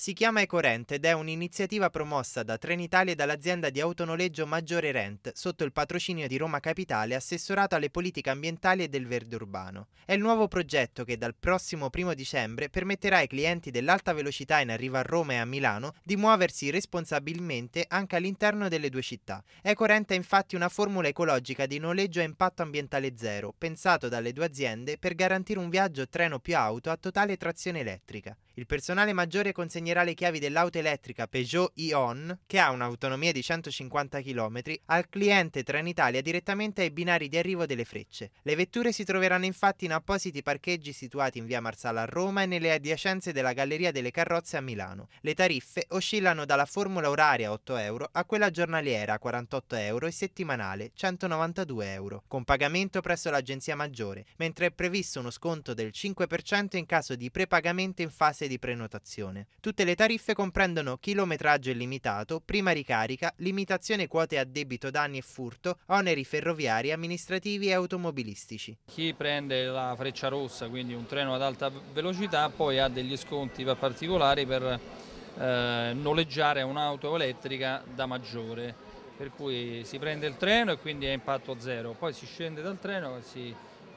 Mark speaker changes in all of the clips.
Speaker 1: Si chiama Ecorent ed è un'iniziativa promossa da Trenitalia e dall'azienda di autonoleggio Maggiore Rent sotto il patrocinio di Roma Capitale assessorato alle politiche ambientali e del verde urbano. È il nuovo progetto che dal prossimo 1 dicembre permetterà ai clienti dell'alta velocità in arrivo a Roma e a Milano di muoversi responsabilmente anche all'interno delle due città. Ecorent è infatti una formula ecologica di noleggio a impatto ambientale zero, pensato dalle due aziende per garantire un viaggio treno più auto a totale trazione elettrica. Il personale maggiore consegnerà consegnerà le chiavi dell'auto elettrica Peugeot Ion, che ha un'autonomia di 150 km, al cliente Trenitalia direttamente ai binari di arrivo delle frecce. Le vetture si troveranno infatti in appositi parcheggi situati in via Marsala a Roma e nelle adiacenze della Galleria delle Carrozze a Milano. Le tariffe oscillano dalla formula oraria 8 euro a quella giornaliera 48 euro e settimanale 192 euro, con pagamento presso l'Agenzia Maggiore, mentre è previsto uno sconto del 5% in caso di prepagamento in fase di prenotazione. Tutte Tutte le tariffe comprendono chilometraggio illimitato, prima ricarica, limitazione quote a debito, danni e furto, oneri ferroviari, amministrativi e automobilistici.
Speaker 2: Chi prende la freccia rossa, quindi un treno ad alta velocità, poi ha degli sconti particolari per eh, noleggiare un'auto elettrica da maggiore, per cui si prende il treno e quindi è impatto zero, poi si scende dal treno si,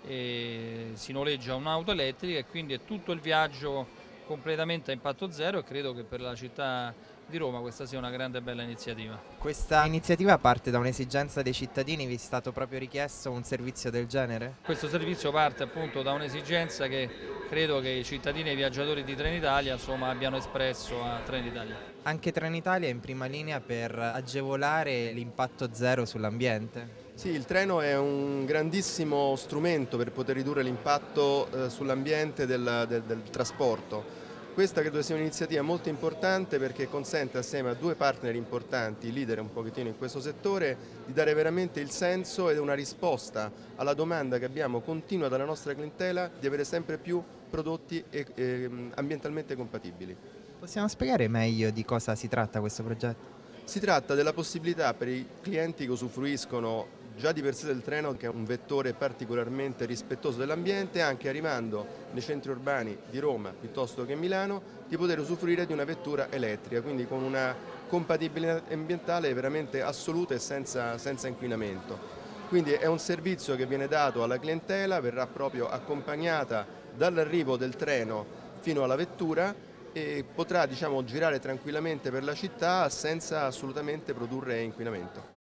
Speaker 2: e eh, si noleggia un'auto elettrica e quindi è tutto il viaggio completamente a impatto zero e credo che per la città di Roma questa sia una grande e bella iniziativa.
Speaker 1: Questa iniziativa parte da un'esigenza dei cittadini, vi è stato proprio richiesto un servizio del genere? Questo servizio
Speaker 2: parte appunto da un'esigenza che credo che i cittadini e i viaggiatori di Trenitalia insomma, abbiano espresso
Speaker 3: a Trenitalia.
Speaker 1: Anche Trenitalia è in prima linea per agevolare l'impatto zero sull'ambiente?
Speaker 3: Sì, il treno è un grandissimo strumento per poter ridurre l'impatto eh, sull'ambiente del, del, del trasporto questa credo sia un'iniziativa molto importante perché consente assieme a due partner importanti, leader un pochettino in questo settore, di dare veramente il senso ed una risposta alla domanda che abbiamo continua dalla nostra clientela di avere sempre più prodotti e, e, ehm, ambientalmente compatibili.
Speaker 1: Possiamo spiegare meglio di cosa si tratta questo progetto?
Speaker 3: Si tratta della possibilità per i clienti che usufruiscono già di per sé del treno che è un vettore particolarmente rispettoso dell'ambiente, anche arrivando nei centri urbani di Roma piuttosto che Milano, di poter usufruire di una vettura elettrica, quindi con una compatibilità ambientale veramente assoluta e senza, senza inquinamento. Quindi è un servizio che viene dato alla clientela, verrà proprio accompagnata dall'arrivo del treno fino alla vettura e potrà diciamo, girare tranquillamente per la città senza assolutamente produrre inquinamento.